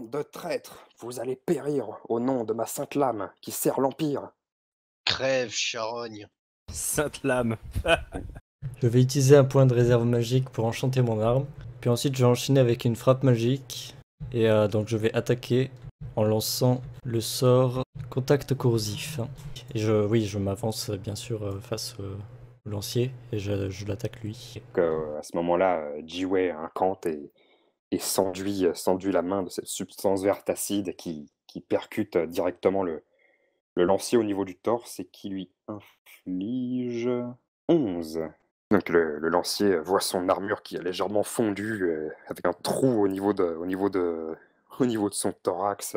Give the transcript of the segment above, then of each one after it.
de traîtres, vous allez périr au nom de ma sainte lame qui sert l'Empire. Crève, charogne. Sainte lame. je vais utiliser un point de réserve magique pour enchanter mon arme. Puis ensuite, je vais enchaîner avec une frappe magique. Et euh, donc, je vais attaquer en lançant le sort contact corrosif. Et je, oui, je m'avance bien sûr euh, face euh, au lancier et je, l'attaque lui. à ce moment-là, Jiwei incante et et euh, s'enduit, la main de cette substance verte acide qui, qui percute euh, directement le, le lancier au niveau du torse et qui lui inflige 11. Donc le, lancier euh, voit son armure qui a légèrement fondu avec un trou au niveau de, au niveau de, au niveau de son thorax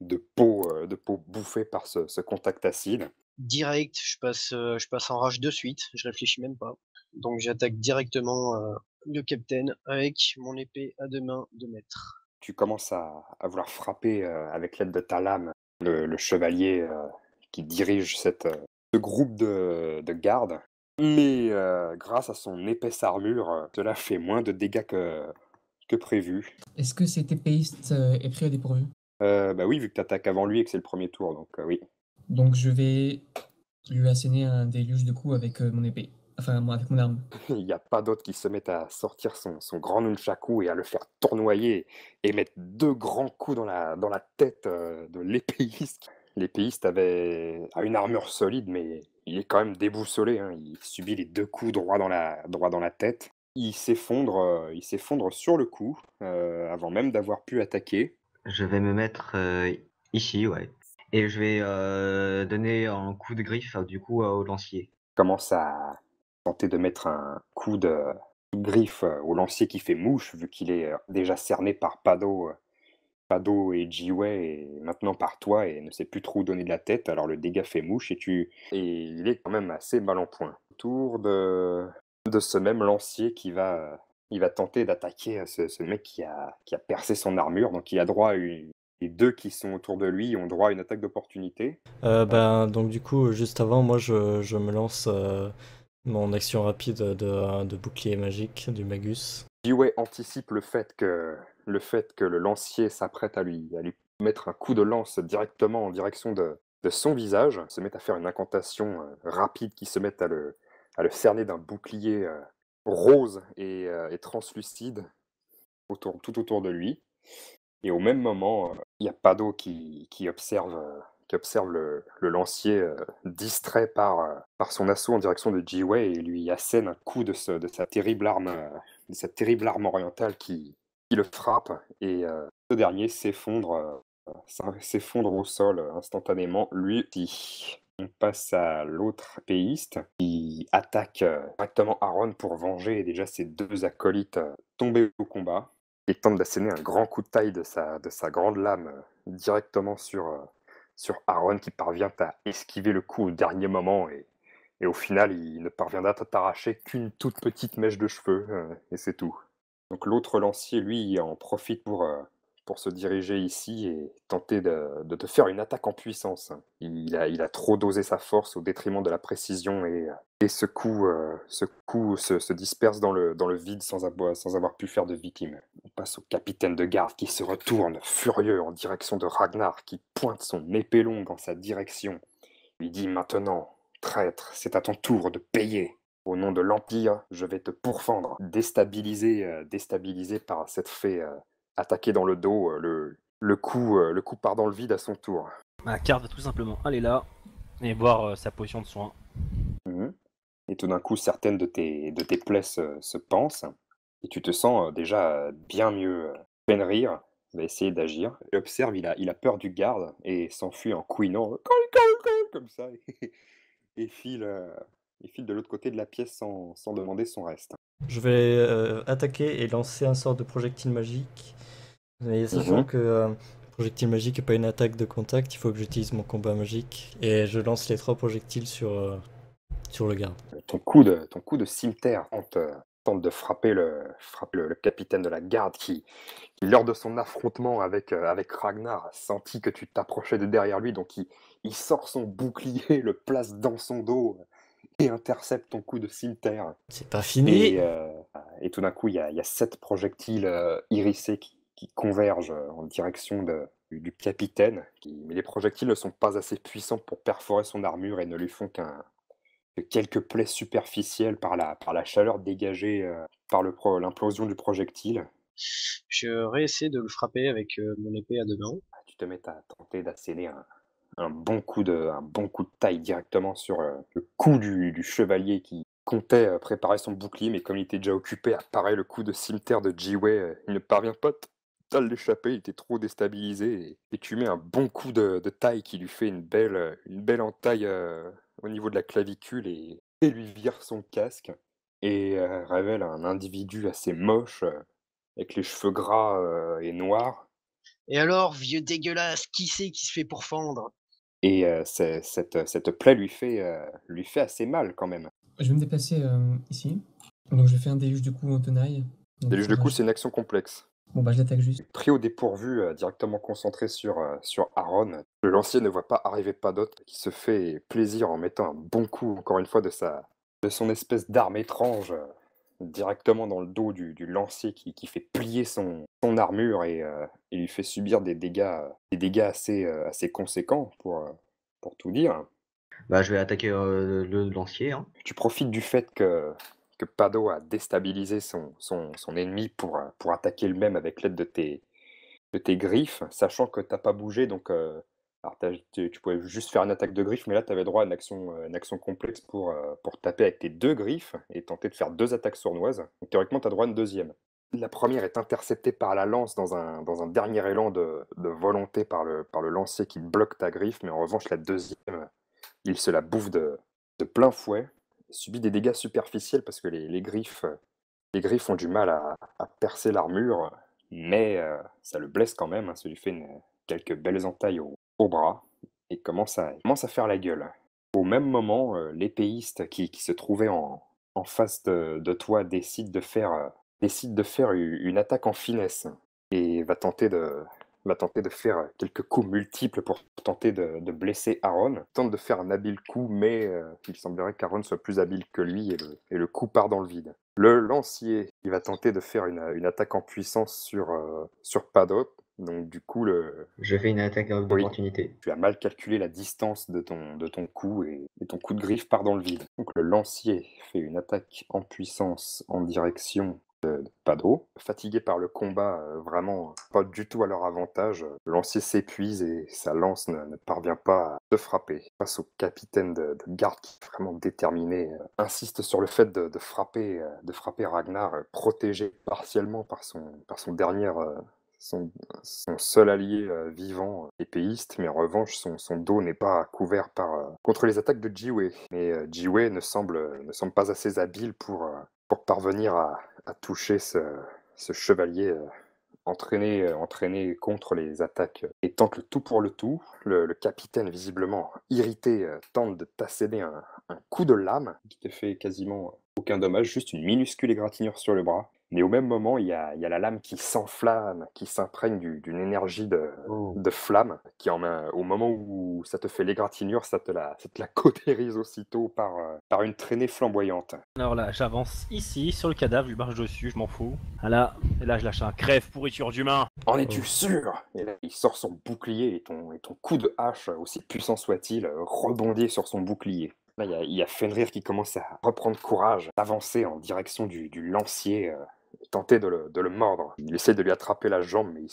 de, peau, de peau bouffée par ce, ce, contact acide. Direct, je passe, je passe en rage de suite, je réfléchis même pas. Donc j'attaque directement le capitaine avec mon épée à deux mains de maître. Tu commences à, vouloir frapper euh, avec l'aide de ta lame le, chevalier euh, qui dirige cette, euh, ce groupe de, de gardes. Mais grâce à son épaisse armure, cela fait moins de dégâts que, que prévu. Est-ce que cet épéiste est pris au dépourvu Bah oui, vu que tu attaques avant lui et que c'est le premier tour, donc oui. Donc je vais lui asséner un déluge de coups avec mon épée. Il n'y a pas d'autre qui se mette à sortir son, grand nunchaku et à le faire tournoyer et mettre deux grands coups dans la, tête euh, de l'épéiste. L'épéiste avait a une armure solide, mais il est quand même déboussolé. Hein. Il subit les deux coups droit dans la, tête. Il s'effondre, euh, il s'effondre sur le coup, euh, avant même d'avoir pu attaquer. Je vais me mettre ici, ouais. Et je vais donner un coup de griffe, du coup, au lancier. Commence ça tenter de mettre un coup de griffe euh, au lancier qui fait mouche, vu qu'il est euh, déjà cerné par Pado, euh, Pado et Jiwei, et maintenant par toi, et ne sait plus trop où donner de la tête, alors le dégât fait mouche, et, tu... et il est quand même assez mal en point. Tour de, de ce même lancier qui va, il va tenter d'attaquer ce, mec qui a, qui a percé son armure, donc il a droit une, les deux qui sont autour de lui ont droit à une attaque d'opportunité. ben, donc du coup, juste avant, moi, je, je me lance mon action rapide de, bouclier magique du Magus. Jiwei anticipe le fait que le fait que le lancier s'apprête à lui, à lui mettre un coup de lance directement en direction de, son visage, se met à faire une incantation euh, rapide qui se met à le, cerner d'un bouclier euh, rose et, euh, translucide tout autour de lui. Et au même moment, il y a Pado qui observe observe le, lancier euh, distrait par, euh, par son assaut en direction de Jiwei et lui assène un coup de, de sa terrible arme, euh, terrible arme orientale qui, qui le frappe et ce dernier s'effondre, s'effondre au sol instantanément. Lui, dit on passe à l'autre péiste qui attaque directement Aaron pour venger déjà ses deux acolytes tombés au combat et tente d'asséner un grand coup de taille de sa, de sa grande lame directement sur, sur Aaron qui parvient à esquiver le coup au dernier moment et, au final il ne parviendra à t'arracher qu'une toute petite mèche de cheveux euh, et c'est tout. Donc l'autre lancier lui en profite pour euh, pour se diriger ici et tenter de, te faire une attaque en puissance. Il a, trop dosé sa force au détriment de la précision et, ce coup, euh, se, disperse dans le, vide sans, sans avoir pu faire de victime. On passe au capitaine de garde qui se retourne furieux en direction de Ragnar qui pointe son épée longue en sa direction. Il dit maintenant, traître, c'est à ton tour de payer. Au nom de l'Empire, je vais te pourfendre, déstabilisé, euh, par cette fée. Euh, attaquer dans le dos euh, le, le coup, euh, le coup part dans le vide à son tour. la carte va tout simplement aller là et voir euh, sa position de soin. Mhm. Et tout d'un coup, certaines de tes, de tes plaies se, pensent et tu te sens déjà bien mieux. rire va essayer d'agir. Il observe, il a, il a peur du garde et s'enfuit en couinant comme ça et, et file, et file de l'autre côté de la pièce sans demander son reste. Je vais euh, attaquer et lancer un sort de projectile magique. Mais sachant mm que le euh, projectile magique n'est pas une attaque de contact, il faut que j'utilise mon combat magique. Et je lance les trois projectiles sur, euh, sur le garde. Ton coup de, ton coup de cimetière tente, tente de frapper, le, frappe le, capitaine de la garde qui, lors de son affrontement avec, avec Ragnar, a senti que tu t'approchais de derrière lui. Donc il, il sort son bouclier, le place dans son dos et intercepte ton coup de cimetière. C'est pas fini. Et, euh, tout d'un coup, il y, a sept projectiles euh, irisés qui, convergent euh, en direction du capitaine. mais les projectiles ne sont pas assez puissants pour perforer son armure et ne lui font qu'un quelques plaies superficielles par la, par la chaleur dégagée par l'implosion du projectile. Je réessaie de le frapper avec mon épée à deux mains. Ah, tu te mets à tenter d'asséner un, un bon coup de, bon coup de taille directement sur euh, le cou du, chevalier qui comptait euh, préparer son bouclier, mais comme il était déjà occupé à parer le coup de cimetière de Jiwei, euh, il ne parvient pas à l'échapper, il était trop déstabilisé, et, tu mets un bon coup de, taille qui lui fait une belle, une belle entaille au niveau de la clavicule et, lui vire son casque, et révèle un individu assez moche, avec les cheveux gras et noirs, et alors, vieux dégueulasse, qui c'est qui se fait pour fendre et cette, cette, plaie lui fait, lui fait assez mal quand même. Je vais me déplacer ici. Donc je fais un déluge du coup en tenaille. déluge du coup, c'est une action complexe. Bon bah je l'attaque juste. Pris au dépourvu, directement concentré sur, sur Aaron, le lancier ne voit pas arriver pas d'autre qui se fait plaisir en mettant un bon coup, encore une fois, de, sa, de son espèce d'arme étrange directement dans le dos du, du lancier qui, fait plier son, son armure euh, et, lui fait subir des dégâts, des dégâts assez, euh, assez conséquents pour, euh, pour tout dire. Bah, je vais attaquer le lancier. Hein. Tu profites du fait que, que Pado a déstabilisé son, son, ennemi pour, pour attaquer le même avec l'aide de tes, de tes griffes, sachant que t'as pas bougé, donc tu pouvais juste faire une attaque de griffe, mais là, tu avais droit à une action, euh, une action complexe pour, euh, pour taper avec tes deux griffes et tenter de faire deux attaques sournoises. Donc, théoriquement, tu as droit à une deuxième. La première est interceptée par la lance dans un, dans un dernier élan de, de, volonté par le, par le lancier qui bloque ta griffe, mais en revanche, la deuxième, il se la bouffe de, de plein fouet, subit des dégâts superficiels parce que les, les, griffes, les griffes ont du mal à, à percer l'armure, mais euh, ça le blesse quand même, hein. ça lui fait quelques belles entailles au, au bras et commence à, commence à faire la gueule. Au même moment, euh, l'épéiste qui, se trouvait en, face de, toi décide de faire, euh, décide de faire une, attaque en finesse et va tenter de, va tenter de faire quelques coups multiples pour tenter de, blesser Aaron. tente de faire un habile coup, mais euh, il semblerait qu'Aaron soit plus habile que lui et le, coup part dans le vide. Le lancier, il va tenter de faire une, une attaque en puissance sur, sur Paddock, donc du coup, le... je fais une attaque d'opportunité. tu as mal calculé la distance de ton, de ton coup et, ton coup de griffe part dans le vide. Donc le lancier fait une attaque en puissance en direction de, Pado. Fatigué par le combat, euh, vraiment euh, pas du tout à leur avantage, euh, le lancier s'épuise et sa lance ne, parvient pas à te frapper. Face au capitaine de, garde qui est vraiment déterminé, insiste sur le fait de, frapper, de frapper Ragnar, protégé partiellement par son, par son dernier son, seul allié euh, vivant euh, épéiste, mais en revanche, son, dos n'est pas couvert par, euh, contre les attaques de Jiwei. Mais Jiwei ne semble, ne semble pas assez habile pour, pour parvenir à, toucher ce, chevalier entraîné, entraîné contre les attaques et tant le tout pour le tout. Le, capitaine, visiblement irrité, tente de tasséder un, un, coup de lame qui te fait quasiment aucun dommage, juste une minuscule égratignure sur le bras. Mais au même moment, il y a, la lame qui s'enflamme, qui s'imprègne d'une énergie de, oh. de, flamme, qui en au moment où ça te fait l'égratignure, ça te la, ça te la cautérise aussitôt euh, par, une traînée flamboyante. Alors là, j'avance ici, sur le cadavre, je marche dessus, je m'en fous. Ah là, et là, je lâche un crève pourriture d'humain. En es-tu oh. sûr Et il sort son bouclier et ton coup de hache, aussi puissant soit-il, euh, rebondit sur son bouclier il y a, Fenrir qui commence à reprendre courage, d'avancer en direction du, lancier, euh, tenter de le, mordre. Il essaie de lui attraper la jambe, mais il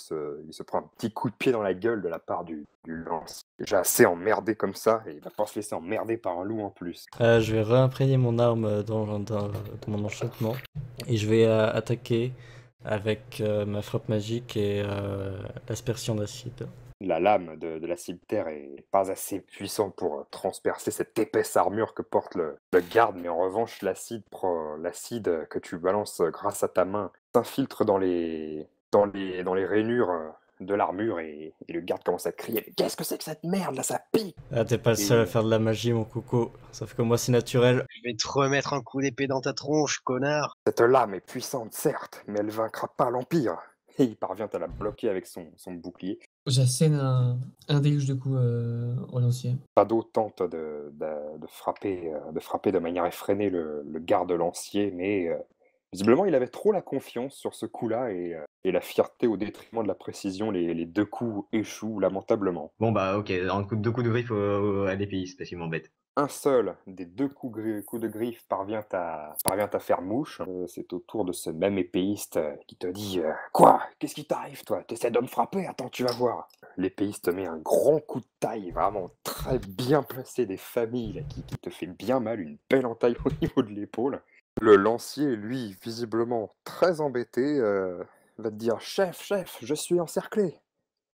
se, prend un petit coup de pied dans la gueule de la part du, lance Déjà assez emmerdé comme ça, et il va pas se laisser emmerder par un loup en plus. Euh, je vais réimprégner mon arme dans, mon enchantement, et je vais euh, attaquer avec ma frappe magique et l'aspersion d'acide la lame de, de terre terre est pas assez puissante pour euh, transpercer cette épaisse armure que porte le, garde, mais en revanche, l'acide que tu balances euh, grâce à ta main s'infiltre dans les, dans, les, rainures euh, de l'armure et, le garde commence à crier Qu'est-ce que c'est que cette merde là, ça pique Ah, t'es pas le seul à faire de la magie, mon coco. Sauf que moi, c'est naturel. Je vais te remettre un coup d'épée dans ta tronche, connard. Cette lame est puissante, certes, mais elle vaincra pas l'Empire. il parvient à la bloquer avec son, son bouclier. J'assène un, un déluge de coups euh, au lancier. Pado tente de, de, de, frapper, euh, de frapper de manière effrénée le, garde lancier, mais euh, visiblement il avait trop la confiance sur ce coup-là et, la fierté au détriment de la précision. Les, deux coups échouent lamentablement. Bon bah ok, un coup, deux coups de griffe à des pays, c'est bête un seul des deux coups, de griffe parvient à, faire mouche, euh, c'est au tour de ce même épéiste euh, qui te dit euh, Quoi Qu'est-ce qui t'arrive, toi T'essaies de me frapper Attends, tu vas voir. L'épéiste met un grand coup de taille, vraiment très bien placé des familles, qui, te fait bien mal, une belle entaille au niveau de l'épaule. Le lancier, lui, visiblement très embêté, va te dire Chef, chef, je suis encerclé.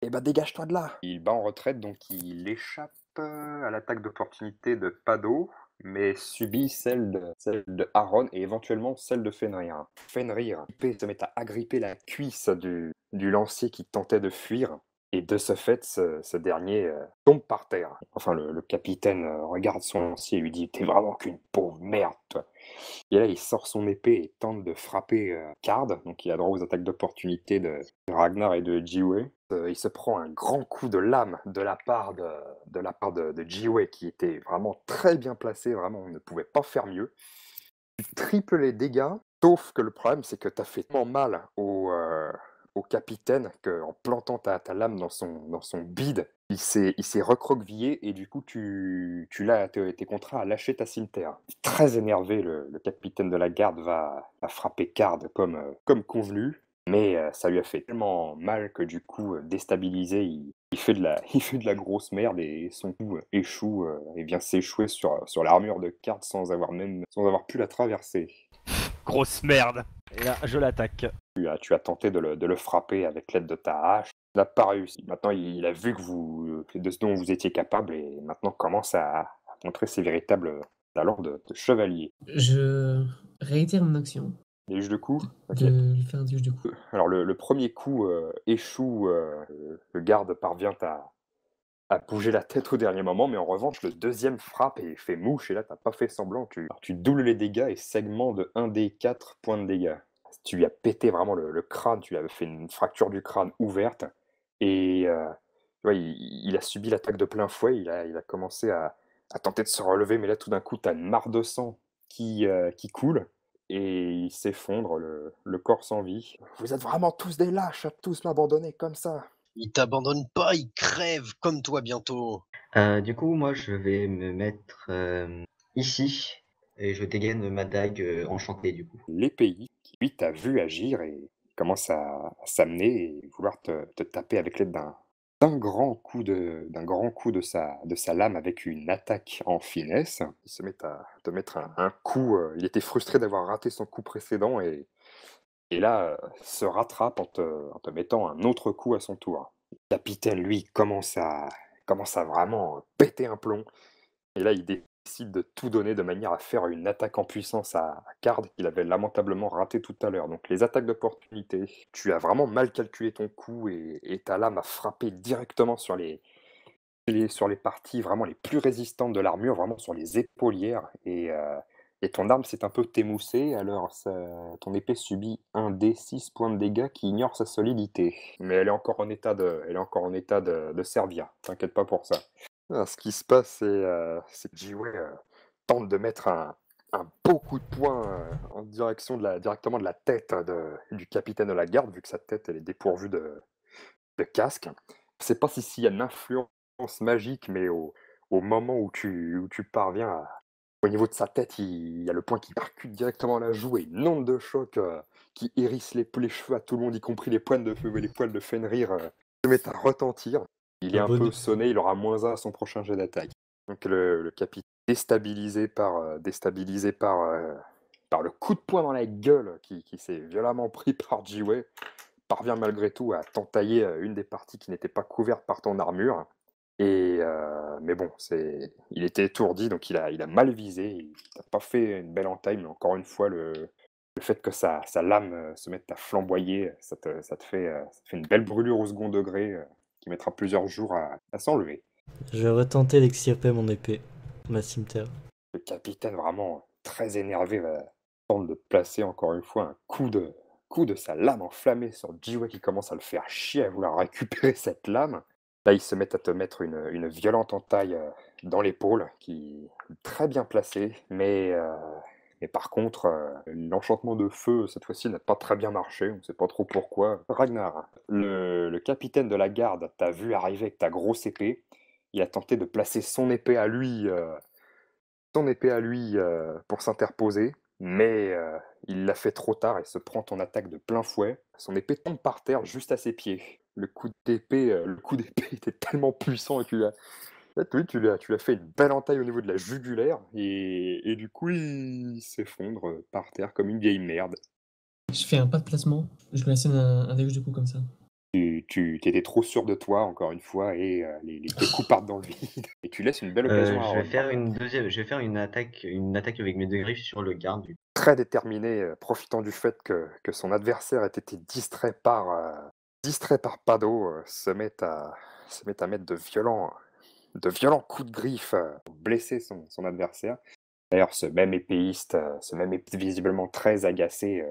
Eh ben dégage-toi de là. Il bat en retraite, donc il échappe à l'attaque d'opportunité de Pado, mais subit celle de, celle de Aaron et éventuellement celle de Fenrir. Fenrir se met à agripper la cuisse du, du lancier qui tentait de fuir. Et de ce fait, ce, dernier euh, tombe par terre. Enfin, le, capitaine euh, regarde son lancier et lui dit T'es vraiment qu'une pauvre merde, et là, il sort son épée et tente de frapper euh, Card. Donc, il a droit aux attaques d'opportunité de Ragnar et de Jiwei. Euh, il se prend un grand coup de lame de la part de, de la part de, Jiwei, qui était vraiment très bien placé. Vraiment, on ne pouvait pas faire mieux. Tu triples les dégâts, sauf que le problème, c'est que tu as fait tellement mal au. Euh, au capitaine qu'en plantant ta, lame dans son, dans son bide, il s'est recroquevillé et du coup, tu, tu l'as, été contraint à lâcher ta cimetière. Très énervé, le, capitaine de la garde va, va frapper Card comme, euh, comme convenu. Mais euh, ça lui a fait tellement mal que du coup, euh, déstabilisé, il, fait, de la, fait de la grosse merde et son coup échoue et vient s'échouer sur, sur l'armure de Card sans avoir même sans avoir pu la traverser. Grosse merde. Et là, je l'attaque. Tu as, tenté de le, frapper avec l'aide de ta hache. Il n'a pas réussi. Maintenant, il a vu que vous, de ce dont vous étiez capable et maintenant commence à, montrer ses véritables talents de, chevalier. Je réitère mon action. Les de coup un de coup. Alors, le, premier coup euh, échoue. Euh, le garde parvient à, a bougé la tête au dernier moment, mais en revanche, le deuxième frappe et fait mouche, et là, t'as pas fait semblant. Tu, doubles les dégâts et segment de 1 des 4 points de dégâts. Tu lui as pété vraiment le, crâne, tu lui as fait une fracture du crâne ouverte, et euh, il, a subi l'attaque de plein fouet, il a, commencé à, tenter de se relever, mais là, tout d'un coup, t'as une mare de sang euh, qui, coule et il s'effondre, le, le, corps sans vie. Vous êtes vraiment tous des lâches à tous m'abandonner comme ça. Il t'abandonne pas, il crève comme toi bientôt. Euh, du coup, moi, je vais me mettre euh, ici et je dégaine ma dague euh, enchantée, du coup. Les qui, lui, t'a vu agir et commence à, s'amener et vouloir te, taper avec l'aide d'un d'un grand coup de d'un grand coup de sa de sa lame avec une attaque en finesse il se met à te mettre un, coup il était frustré d'avoir raté son coup précédent et et là se rattrape en te, mettant un autre coup à son tour. Le capitaine, lui, commence à, commence à vraiment péter un plomb. Et là, il décide de tout donner de manière à faire une attaque en puissance à Card qu'il avait lamentablement raté tout à l'heure. Donc les attaques d'opportunité, tu as vraiment mal calculé ton coup et, ta lame a frappé directement sur les, sur les parties vraiment les plus résistantes de l'armure, vraiment sur les épaulières. Et, euh, et ton arme s'est un peu témoussée, alors ton épée subit un des 6 points de dégâts qui ignore sa solidité. Mais elle est encore en état de, elle est encore en état de, servir, t'inquiète pas pour ça. Ah, ce qui se passe, c'est euh, que Jiwei euh, tente de mettre un, beau coup de poing euh, en direction de la, directement de la tête du capitaine de la garde, vu que sa tête elle est dépourvue de, casque. Je sais pas si s'il y a une influence magique, mais au, moment où tu, où tu parviens à, au niveau de sa tête, il, y a le point qui percute directement la joue et une de choc euh, qui hérisse les, cheveux à tout le monde, y compris les poils de, et les poils de Fenrir, euh, se met à retentir. Il est un peu sonné, il aura moins à son prochain jet d'attaque. Donc le, capitaine déstabilisé par, euh, par, le coup de poing dans la gueule qui, s'est violemment pris par Jiwei, parvient malgré tout à tentailler une des parties qui n'était pas couverte par ton armure. Et euh, mais bon, c'est, il était étourdi, donc il a, mal visé. Il n'a pas fait une belle entaille, mais encore une fois, le, fait que sa, lame euh, se mette à flamboyer, euh, ça te, fait, une belle brûlure au second degré qui mettra plusieurs jours à, s'enlever. Je vais retenter d'extirper mon épée, ma cimetière. Le capitaine, vraiment très énervé, va tenter de placer encore une fois un coup de, coup de sa lame enflammée sur Jiwa qui commence à le faire chier à vouloir récupérer cette lame. Là, ils se mettent à te mettre une, violente entaille euh, dans l'épaule, qui est très bien placée, mais, euh, par contre, euh, l'enchantement de feu, cette fois-ci, n'a pas très bien marché, on ne sait pas trop pourquoi. Ragnar, le, capitaine de la garde, t'a vu arriver avec ta grosse épée, il a tenté de placer son épée à lui, son épée à lui pour s'interposer, mais il l'a fait trop tard et se prend ton attaque de plein fouet. Son épée tombe par terre juste à ses pieds le coup d'épée, euh, le coup d'épée était tellement puissant et tu l'as. tu, tu fait une belle entaille au niveau de la jugulaire et, du coup, il s'effondre euh, par terre comme une vieille merde. Je fais un pas de placement, je lui un, un déluge du coup comme ça. Tu, tu étais trop sûr de toi, encore une fois, et euh, les, deux coups partent dans le vide. Et tu laisses une belle occasion je vais faire une deuxième, Je vais faire une attaque, une attaque avec mes deux griffes sur le garde. Très déterminé, profitant du fait que, que son adversaire ait été distrait par, distrait par Pado, euh, se met à, se met à mettre de violents, de violents coups de griffes euh, pour blesser son, adversaire. D'ailleurs, ce même épéiste, euh, ce même épéiste visiblement très agacé,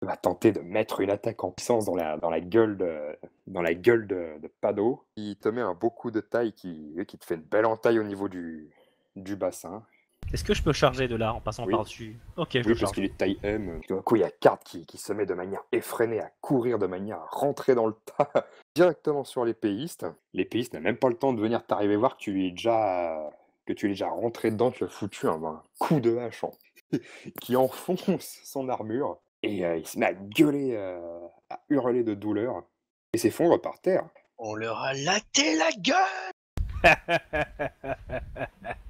va tenter de mettre une attaque en puissance dans la, dans la gueule de, dans la gueule de Pado. Il te met un beau coup de taille qui, qui te fait une belle entaille au niveau du, du bassin. Est-ce que je peux charger de là en passant par-dessus Ok, oui, je parce qu'il est taille M. Du coup, il y a Carte qui, qui, se met de manière effrénée à courir de manière à rentrer dans le tas directement sur les l'épéiste. L'épéiste n'a même pas le temps de venir t'arriver voir que tu es déjà que tu es déjà rentré dedans, tu as foutu un, coup de hache qui enfonce son armure et euh, il se met à gueuler, euh, à hurler de douleur et s'effondre par terre. On leur a laté la gueule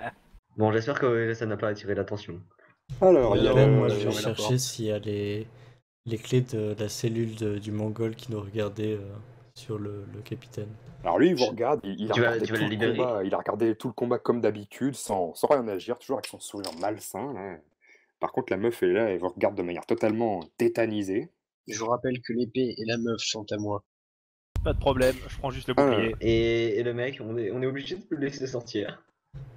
Bon, j'espère que ça n'a pas attiré l'attention. Alors, il euh, moi, je vais chercher s'il y a les... les clés de la cellule du Mongol qui nous regardait euh, sur le... capitaine. Alors lui, il vous regarde, il, a, regardé tout le combat, il tout le combat comme d'habitude, sans... sans, rien agir, toujours avec son sourire malsain. Par contre, la meuf est là, elle vous regarde de manière totalement tétanisée. Je vous rappelle que l'épée et la meuf sont à moi. Pas de problème, je prends juste le ah. bouclier. et... et, le mec, on est, on est obligé de le laisser sortir.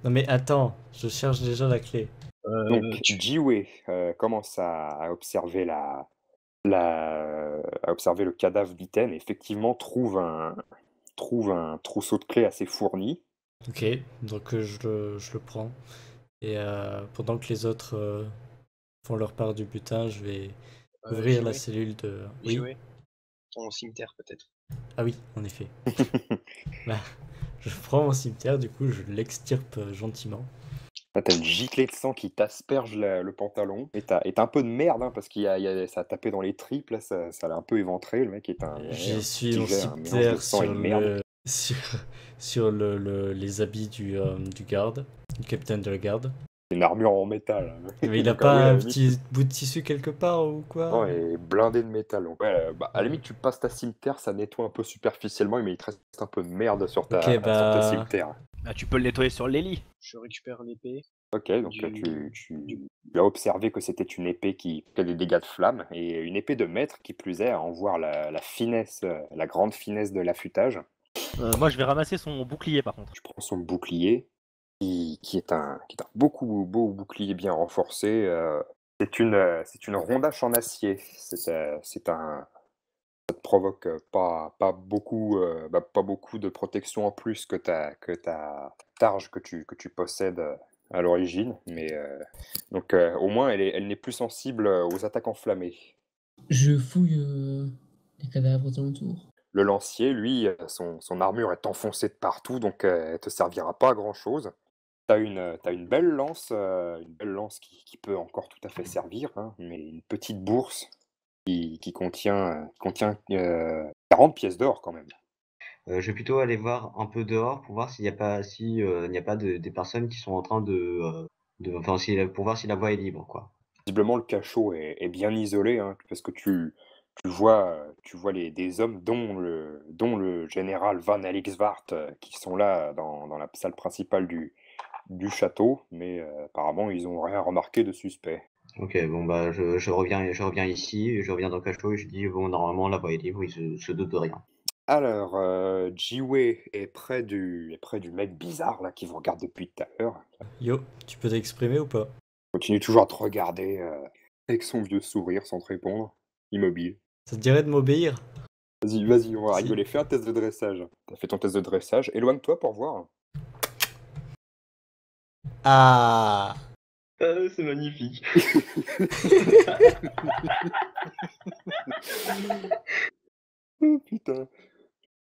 Non mais attends, je cherche déjà la clé. Euh, donc Jiwei euh, commence à, observer la, la, observer le cadavre d'Iten et effectivement trouve un, trouve un trousseau de clés assez fourni. Ok, donc euh, je, le, je, le, prends. Et pendant que les autres font leur part du butin, je vais ouvrir la cellule de... Oui. Jiwei. Ton cimetière peut-être. Ah oui, en effet. bah je prends mon cimetière, du coup, je l'extirpe euh, gentiment. T'as une giclée de sang qui t'asperge le pantalon. Et t'as, un peu de merde, hein, parce qu'il ça a tapé dans les tripes, là, ça, l'a un peu éventré. Le mec est un. J'y suis mon cimetière sur, les habits du, euh, du garde, du capitaine de la garde une armure en métal. Hein. il n'a pas un petit bout de tissu quelque part ou quoi Non, et blindé de métal. Donc, bah, à la limite, tu passes ta cimetière, ça nettoie un peu superficiellement, mais il te reste un peu de merde sur ta, bah, cimetière. Bah, tu peux le nettoyer sur l'héli. Je récupère l'épée. Ok, donc tu, as observé que c'était une épée qui fait des dégâts de flamme et une épée de maître qui plus est à en voir la, finesse, la grande finesse de l'affûtage. Euh, moi, je vais ramasser son bouclier par contre. je prends son bouclier qui, est, un, beaucoup beau bouclier bien renforcé. Euh, c'est une, euh, c'est une rondache en acier. C'est, euh, un, ça te provoque pas, pas, beaucoup, bah, pas beaucoup de protection en plus que ta, que ta targe que tu, que tu possèdes à l'origine. Mais, donc au moins, elle, elle n'est plus sensible aux attaques enflammées. Je fouille les cadavres autour. Le lancier, lui, son, son, armure est enfoncée de partout, donc elle ne te servira pas à grand-chose. Tu as une, t'as une belle lance, une belle lance qui, peut encore tout à fait servir, hein, mais une petite bourse qui, qui contient, contient 40 pièces d'or quand même. je vais plutôt aller voir un peu dehors pour voir s'il n'y a pas, si, n'y a pas des personnes qui sont en train de. de enfin, pour voir si la voie est libre. Quoi. Visiblement, le cachot est, bien isolé hein, parce que tu, tu vois, tu vois les, des hommes dont le, dont le général Van Alexvart qui sont là dans, dans la salle principale du, du château, mais euh, apparemment ils n'ont rien remarqué de suspect. Ok, bon bah je, reviens, je reviens ici, je reviens dans le cachot et je dis bon normalement là bas est libre, se, doute de rien. Alors, jiwe euh, Jiwei est près du près du mec bizarre là qui vous regarde depuis tout à l'heure. Yo, tu peux t'exprimer ou pas Continue toujours à te regarder euh, avec son vieux sourire sans te répondre, immobile. Ça te dirait de m'obéir Vas-y, vas-y, on va rigoler. Fais un test de dressage. T'as fait ton test de dressage. Éloigne-toi pour voir. Ah. ah C'est magnifique. oh, putain.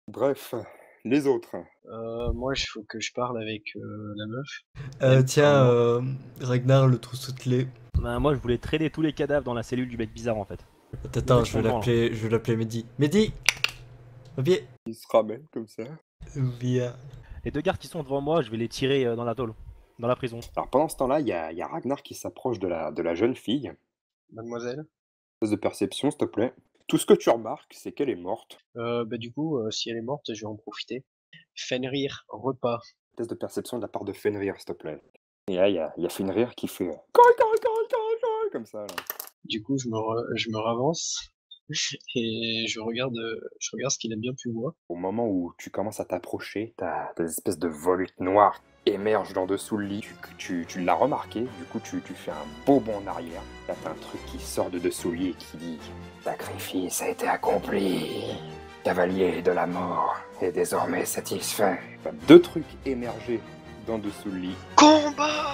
Bref, les autres. Euh, moi, je... faut que je parle avec euh, la meuf. Euh, tiens, euh, Ragnar, le trousseau de Bah, moi, je voulais traîner tous les cadavres dans la cellule du mec bizarre, en fait. Attends, je vais l'appeler, je vais l'appeler Mehdi. Mehdi Viens Il se ramène comme ça. Viens. Les deux gardes qui sont devant moi, je vais les tirer dans la tôle dans la prison. Alors pendant ce temps-là, il y a, Ragnar qui s'approche de la, de la jeune fille. Mademoiselle de perception, s'il te plaît. Tout ce que tu remarques, c'est qu'elle est morte. Euh, bah, du coup, euh, si elle est morte, je vais en profiter. Fenrir, repas. Test de perception de la part de Fenrir, s'il te plaît. Et là, il y a, y a, Fenrir qui fait euh, comme ça. Là. Du coup, je me, je me ravance et je regarde, euh, je regarde ce qu'il a bien pu voir. Au moment où tu commences à t'approcher, t'as des espèces de volutes noires émergent d'en dessous le lit. Tu, tu, l'as remarqué, du coup tu, fais un beau bond en arrière. T'as un truc qui sort de dessous le lit et qui dit Sacrifice a été accompli Cavalier de la mort est désormais satisfait. Deux trucs émergés d'en dessous le lit. Combat